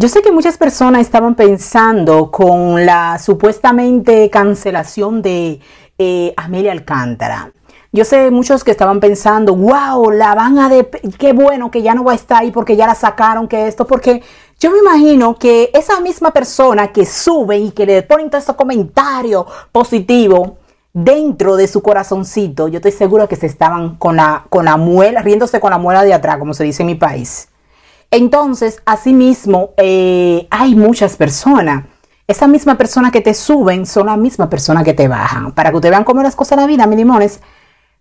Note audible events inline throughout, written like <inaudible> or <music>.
Yo sé que muchas personas estaban pensando con la supuestamente cancelación de eh, Amelia Alcántara. Yo sé muchos que estaban pensando, wow, la van a... qué bueno que ya no va a estar ahí porque ya la sacaron, que esto, porque yo me imagino que esa misma persona que sube y que le ponen todos esos este comentarios positivos dentro de su corazoncito, yo estoy seguro que se estaban con la, con la muela, riéndose con la muela de atrás, como se dice en mi país. Entonces, asimismo, eh, hay muchas personas. Esa misma persona que te suben son las misma persona que te bajan. Para que te vean cómo las cosas de la vida, mi limones.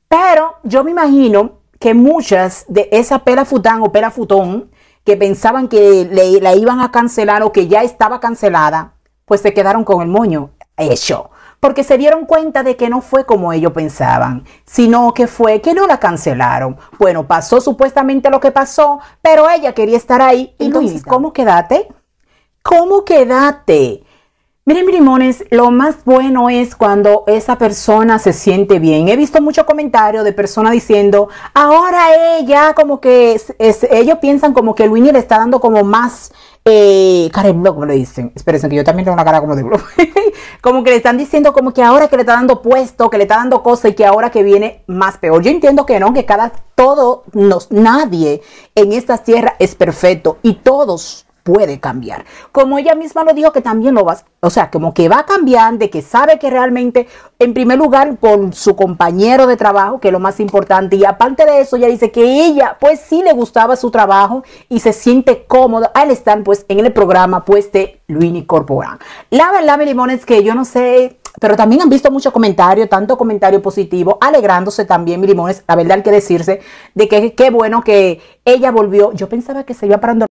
Pero yo me imagino que muchas de esa pela fután o pela futón que pensaban que le, la iban a cancelar o que ya estaba cancelada, pues se quedaron con el moño hecho porque se dieron cuenta de que no fue como ellos pensaban, sino que fue que no la cancelaron. Bueno, pasó supuestamente lo que pasó, pero ella quería estar ahí. Y Entonces, ¿cómo quédate? ¿Cómo quédate? Miren, mi limones, lo más bueno es cuando esa persona se siente bien. He visto mucho comentario de personas diciendo, ahora ella como que, ellos piensan como que Luini le está dando como más, eh, cara de blog me le dicen. Espérense que yo también tengo una cara como de blog. <laughs> como que le están diciendo como que ahora que le está dando puesto, que le está dando cosas y que ahora que viene más peor. Yo entiendo que no, que cada, todo, nos, nadie en esta tierra es perfecto y todos puede cambiar. Como ella misma lo dijo que también lo vas o sea, como que va a cambiar, de que sabe que realmente, en primer lugar, con su compañero de trabajo, que es lo más importante, y aparte de eso, ella dice que ella, pues sí le gustaba su trabajo y se siente cómoda al estar, pues, en el programa, pues, de Luini Corporán. La verdad, mi limón, que yo no sé, pero también han visto muchos comentarios, tanto comentario positivo, alegrándose también, mi limones, la verdad hay que decirse, de que qué bueno que ella volvió. Yo pensaba que se iba parando.